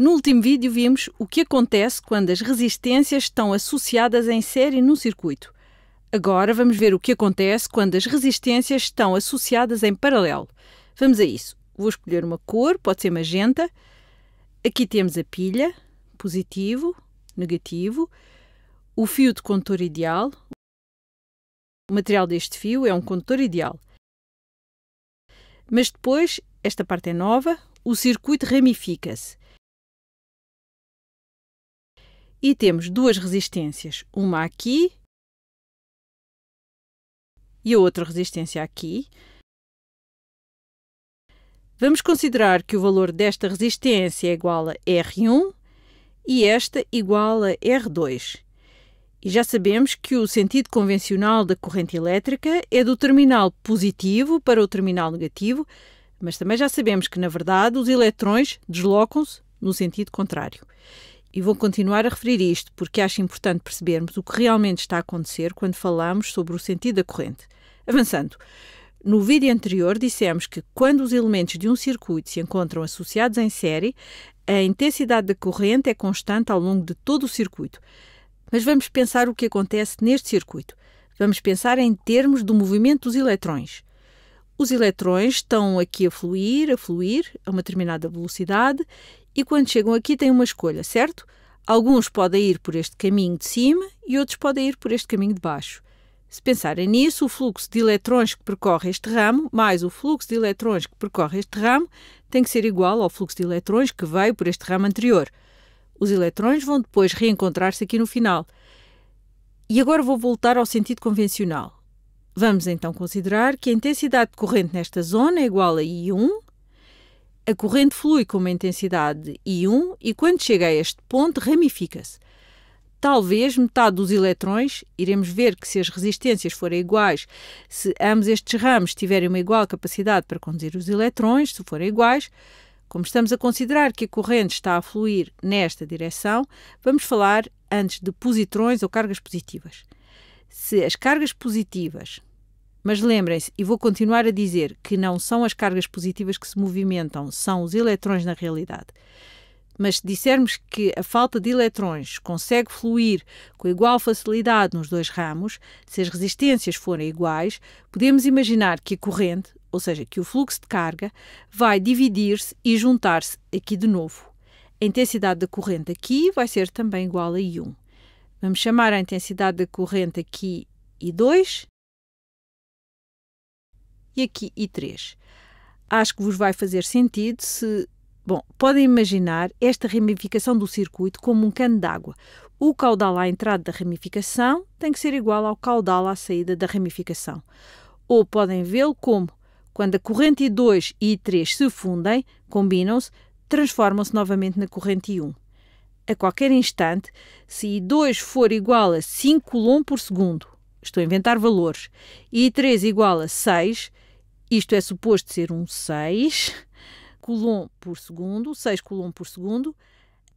No último vídeo vimos o que acontece quando as resistências estão associadas em série num circuito. Agora vamos ver o que acontece quando as resistências estão associadas em paralelo. Vamos a isso. Vou escolher uma cor, pode ser magenta. Aqui temos a pilha, positivo, negativo, o fio de condutor ideal. O material deste fio é um condutor ideal. Mas depois, esta parte é nova, o circuito ramifica-se e temos duas resistências, uma aqui e a outra resistência aqui. Vamos considerar que o valor desta resistência é igual a R1 e esta igual a R2. E já sabemos que o sentido convencional da corrente elétrica é do terminal positivo para o terminal negativo, mas também já sabemos que, na verdade, os eletrões deslocam-se no sentido contrário. E vou continuar a referir isto porque acho importante percebermos o que realmente está a acontecer quando falamos sobre o sentido da corrente. Avançando. No vídeo anterior dissemos que quando os elementos de um circuito se encontram associados em série, a intensidade da corrente é constante ao longo de todo o circuito. Mas vamos pensar o que acontece neste circuito. Vamos pensar em termos do movimento dos eletrões. Os eletrões estão aqui a fluir, a fluir, a uma determinada velocidade, e quando chegam aqui têm uma escolha, certo? Alguns podem ir por este caminho de cima e outros podem ir por este caminho de baixo. Se pensarem nisso, o fluxo de eletrões que percorre este ramo, mais o fluxo de eletrões que percorre este ramo, tem que ser igual ao fluxo de eletrões que veio por este ramo anterior. Os eletrões vão depois reencontrar-se aqui no final. E agora vou voltar ao sentido convencional. Vamos então considerar que a intensidade de corrente nesta zona é igual a I1 a corrente flui com uma intensidade I1 e quando chega a este ponto ramifica-se. Talvez metade dos eletrões, iremos ver que se as resistências forem iguais, se ambos estes ramos tiverem uma igual capacidade para conduzir os eletrões, se forem iguais, como estamos a considerar que a corrente está a fluir nesta direção, vamos falar antes de positrões ou cargas positivas. Se as cargas positivas mas lembrem-se, e vou continuar a dizer, que não são as cargas positivas que se movimentam, são os eletrões na realidade. Mas se dissermos que a falta de eletrões consegue fluir com igual facilidade nos dois ramos, se as resistências forem iguais, podemos imaginar que a corrente, ou seja, que o fluxo de carga, vai dividir-se e juntar-se aqui de novo. A intensidade da corrente aqui vai ser também igual a I1. Vamos chamar a intensidade da corrente aqui I2 e aqui I3. Acho que vos vai fazer sentido se. Bom, podem imaginar esta ramificação do circuito como um cano d'água. O caudal à entrada da ramificação tem que ser igual ao caudal à saída da ramificação. Ou podem vê-lo como, quando a corrente I2 e I3 se fundem, combinam-se, transformam-se novamente na corrente I1 a qualquer instante, se I2 for igual a 5 coulomb por segundo, estou a inventar valores, e I3 igual a 6, isto é suposto ser um 6 coulomb por segundo, 6 coulomb por segundo.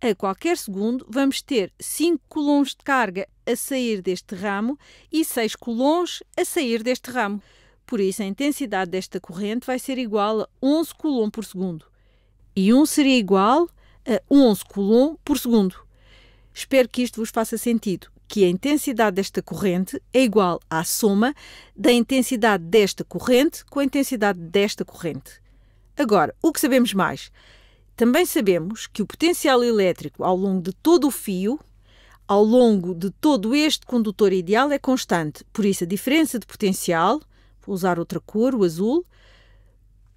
A qualquer segundo vamos ter 5 coulombs de carga a sair deste ramo e 6 coulombs a sair deste ramo. Por isso, a intensidade desta corrente vai ser igual a 11 coulomb por segundo. E 1 seria igual a 11 coulomb por segundo. Espero que isto vos faça sentido que a intensidade desta corrente é igual à soma da intensidade desta corrente com a intensidade desta corrente. Agora, o que sabemos mais? Também sabemos que o potencial elétrico ao longo de todo o fio, ao longo de todo este condutor ideal, é constante. Por isso, a diferença de potencial, vou usar outra cor, o azul,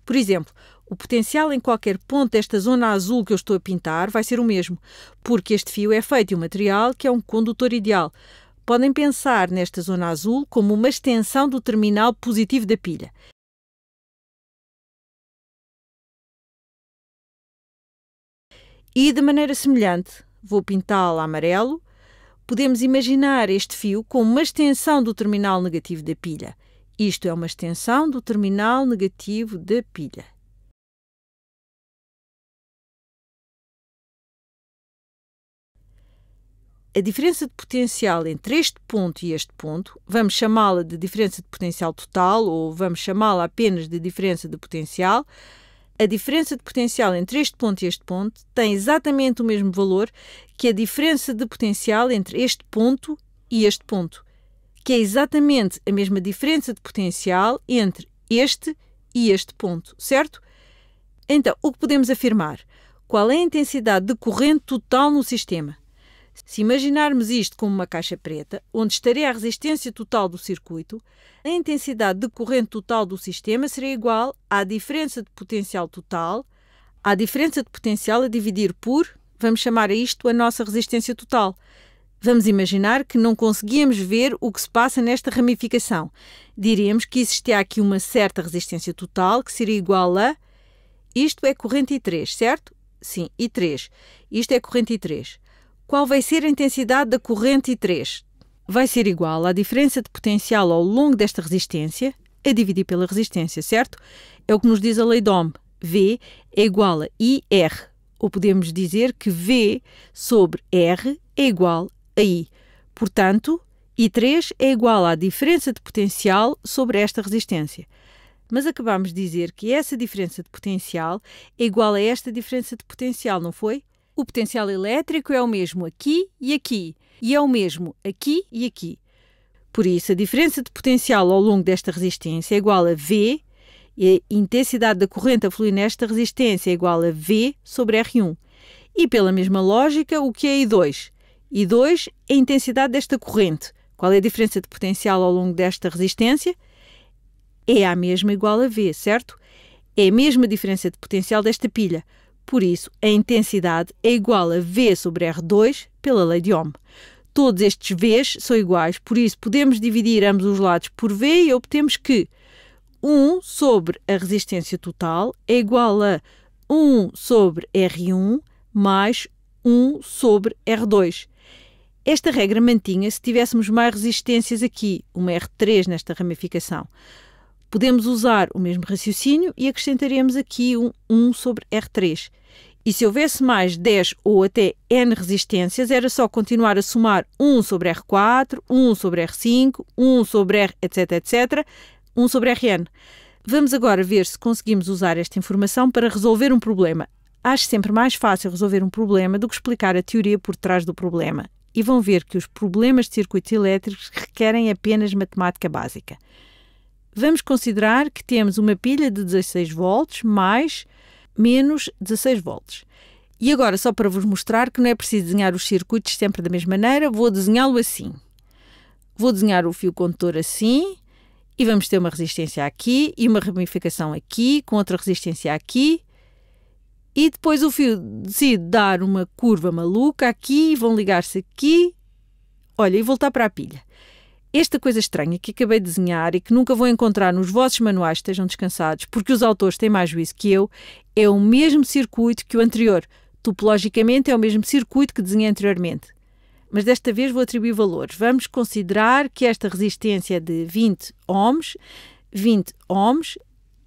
por exemplo, o potencial em qualquer ponto desta zona azul que eu estou a pintar vai ser o mesmo, porque este fio é feito de um material que é um condutor ideal. Podem pensar nesta zona azul como uma extensão do terminal positivo da pilha. E de maneira semelhante, vou pintá la amarelo. Podemos imaginar este fio como uma extensão do terminal negativo da pilha. Isto é uma extensão do terminal negativo da pilha. a diferença de potencial entre este ponto e este ponto, vamos chamá-la de diferença de potencial total ou vamos chamá-la apenas de diferença de potencial, a diferença de potencial entre este ponto e este ponto tem exatamente o mesmo valor que a diferença de potencial entre este ponto e este ponto, que é exatamente a mesma diferença de potencial entre este e este ponto, certo? Então, o que podemos afirmar? Qual é a intensidade de corrente total no sistema? Se imaginarmos isto como uma caixa preta, onde estaria a resistência total do circuito, a intensidade de corrente total do sistema seria igual à diferença de potencial total, à diferença de potencial a dividir por, vamos chamar a isto a nossa resistência total. Vamos imaginar que não conseguíamos ver o que se passa nesta ramificação. Diríamos que existe aqui uma certa resistência total que seria igual a. Isto é corrente I3, certo? Sim, I3. Isto é corrente I3 qual vai ser a intensidade da corrente I3. Vai ser igual à diferença de potencial ao longo desta resistência, a dividir pela resistência, certo? É o que nos diz a lei de Ohm. V é igual a IR. Ou podemos dizer que V sobre R é igual a I. Portanto, I3 é igual à diferença de potencial sobre esta resistência. Mas acabamos de dizer que essa diferença de potencial é igual a esta diferença de potencial, não foi? O potencial elétrico é o mesmo aqui e aqui, e é o mesmo aqui e aqui. Por isso, a diferença de potencial ao longo desta resistência é igual a V, e a intensidade da corrente a fluir nesta resistência é igual a V sobre R1. E pela mesma lógica, o que é I2? I2 é a intensidade desta corrente. Qual é a diferença de potencial ao longo desta resistência? É a mesma igual a V, certo? É a mesma diferença de potencial desta pilha. Por isso, a intensidade é igual a V sobre R2 pela lei de Ohm. Todos estes Vs são iguais, por isso podemos dividir ambos os lados por V e obtemos que 1 sobre a resistência total é igual a 1 sobre R1 mais 1 sobre R2. Esta regra mantinha se tivéssemos mais resistências aqui, uma R3 nesta ramificação. Podemos usar o mesmo raciocínio e acrescentaremos aqui um 1 sobre R3. E se houvesse mais 10 ou até n resistências, era só continuar a somar 1 sobre R4, 1 sobre R5, 1 sobre R, etc, etc, 1 sobre Rn. Vamos agora ver se conseguimos usar esta informação para resolver um problema. Acho sempre mais fácil resolver um problema do que explicar a teoria por trás do problema. E vão ver que os problemas de circuitos elétricos requerem apenas matemática básica. Vamos considerar que temos uma pilha de 16 volts mais menos 16 volts. E agora, só para vos mostrar que não é preciso desenhar os circuitos sempre da mesma maneira, vou desenhá-lo assim. Vou desenhar o fio condutor assim, e vamos ter uma resistência aqui, e uma ramificação aqui, com outra resistência aqui, e depois o fio decide dar uma curva maluca aqui, vão ligar-se aqui, olha, e voltar para a pilha esta coisa estranha que acabei de desenhar e que nunca vou encontrar nos vossos manuais, estejam descansados, porque os autores têm mais juízo que eu, é o mesmo circuito que o anterior. Topologicamente é o mesmo circuito que desenhei anteriormente. Mas desta vez vou atribuir valores. Vamos considerar que esta resistência é de 20 ohms, 20 ohms,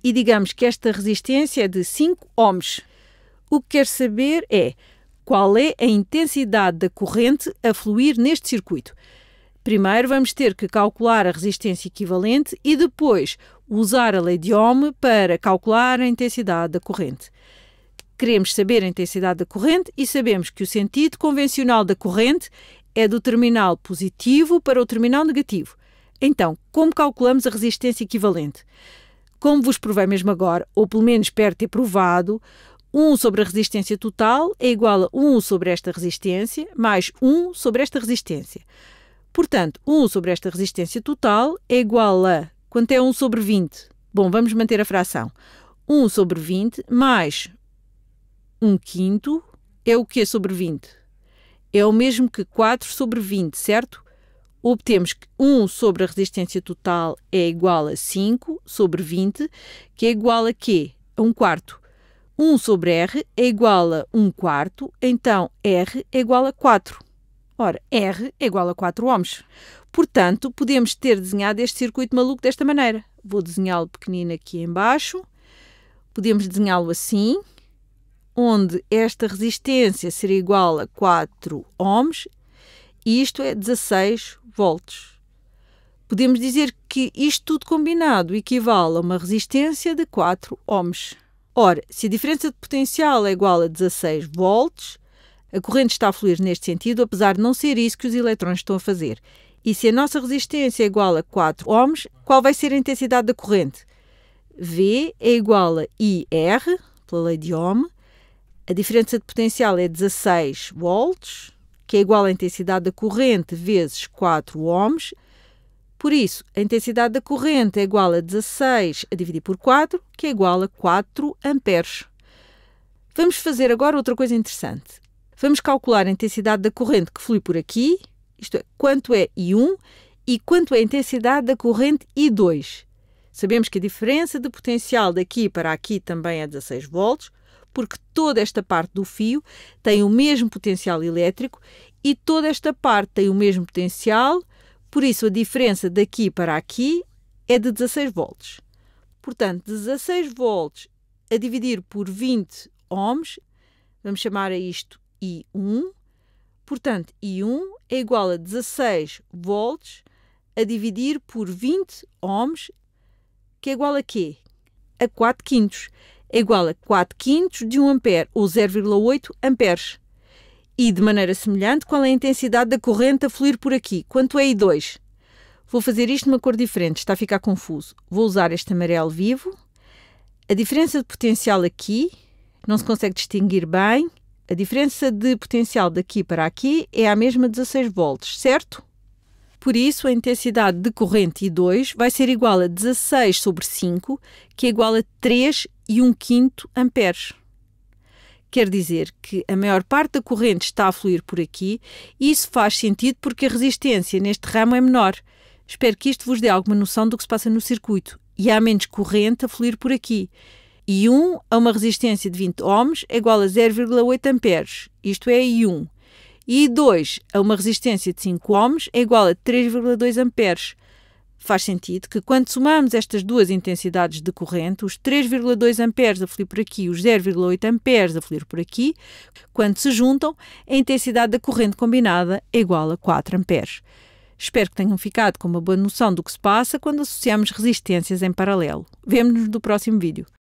e digamos que esta resistência é de 5 ohms. O que quero saber é qual é a intensidade da corrente a fluir neste circuito. Primeiro vamos ter que calcular a resistência equivalente e depois usar a lei de Ohm para calcular a intensidade da corrente. Queremos saber a intensidade da corrente e sabemos que o sentido convencional da corrente é do terminal positivo para o terminal negativo. Então, como calculamos a resistência equivalente? Como vos provei mesmo agora, ou pelo menos espero ter provado, 1 sobre a resistência total é igual a 1 sobre esta resistência mais 1 sobre esta resistência. Portanto, 1 sobre esta resistência total é igual a. Quanto é 1 sobre 20? Bom, vamos manter a fração. 1 sobre 20 mais 1 quinto é o que sobre 20? É o mesmo que 4 sobre 20, certo? Obtemos que 1 sobre a resistência total é igual a 5 sobre 20, que é igual a quê? A 1 quarto. 1 sobre R é igual a 1 quarto, então R é igual a 4. Ora, R é igual a 4 ohms. Portanto, podemos ter desenhado este circuito maluco desta maneira. Vou desenhá-lo pequenino aqui embaixo. Podemos desenhá-lo assim, onde esta resistência seria igual a 4 ohms, e isto é 16 volts. Podemos dizer que isto tudo combinado equivale a uma resistência de 4 ohms. Ora, se a diferença de potencial é igual a 16 volts, a corrente está a fluir neste sentido, apesar de não ser isso que os eletrões estão a fazer. E se a nossa resistência é igual a 4 ohms, qual vai ser a intensidade da corrente? V é igual a IR, pela lei de Ohm. A diferença de potencial é 16 volts, que é igual à intensidade da corrente vezes 4 ohms. Por isso, a intensidade da corrente é igual a 16 a dividir por 4, que é igual a 4 amperes. Vamos fazer agora outra coisa interessante. Vamos calcular a intensidade da corrente que flui por aqui, isto é, quanto é I1 e quanto é a intensidade da corrente I2. Sabemos que a diferença de potencial daqui para aqui também é 16 volts, porque toda esta parte do fio tem o mesmo potencial elétrico e toda esta parte tem o mesmo potencial, por isso a diferença daqui para aqui é de 16 volts. Portanto, 16 volts a dividir por 20 ohms, vamos chamar a isto i 1. Portanto, I1 é igual a 16 volts a dividir por 20 ohms, que é igual a quê? A 4 quintos. É igual a 4 quintos de 1 ampere, ou 0,8 amperes. E, de maneira semelhante, qual é a intensidade da corrente a fluir por aqui? Quanto é I2? Vou fazer isto numa cor diferente, está a ficar confuso. Vou usar este amarelo vivo. A diferença de potencial aqui não se consegue distinguir bem, a diferença de potencial daqui para aqui é a mesma 16 volts, certo? Por isso, a intensidade de corrente I2 vai ser igual a 16 sobre 5, que é igual a 3 e 1 quinto amperes. Quer dizer que a maior parte da corrente está a fluir por aqui e isso faz sentido porque a resistência neste ramo é menor. Espero que isto vos dê alguma noção do que se passa no circuito e há menos corrente a fluir por aqui. I1 um a uma resistência de 20 ohms é igual a 0,8 amperes, isto é I1. I2 a uma resistência de 5 ohms é igual a 3,2 amperes. Faz sentido que quando somamos estas duas intensidades de corrente, os 3,2 amperes a fluir por aqui e os 0,8 amperes a fluir por aqui, quando se juntam, a intensidade da corrente combinada é igual a 4 amperes. Espero que tenham ficado com uma boa noção do que se passa quando associamos resistências em paralelo. Vemo-nos no próximo vídeo.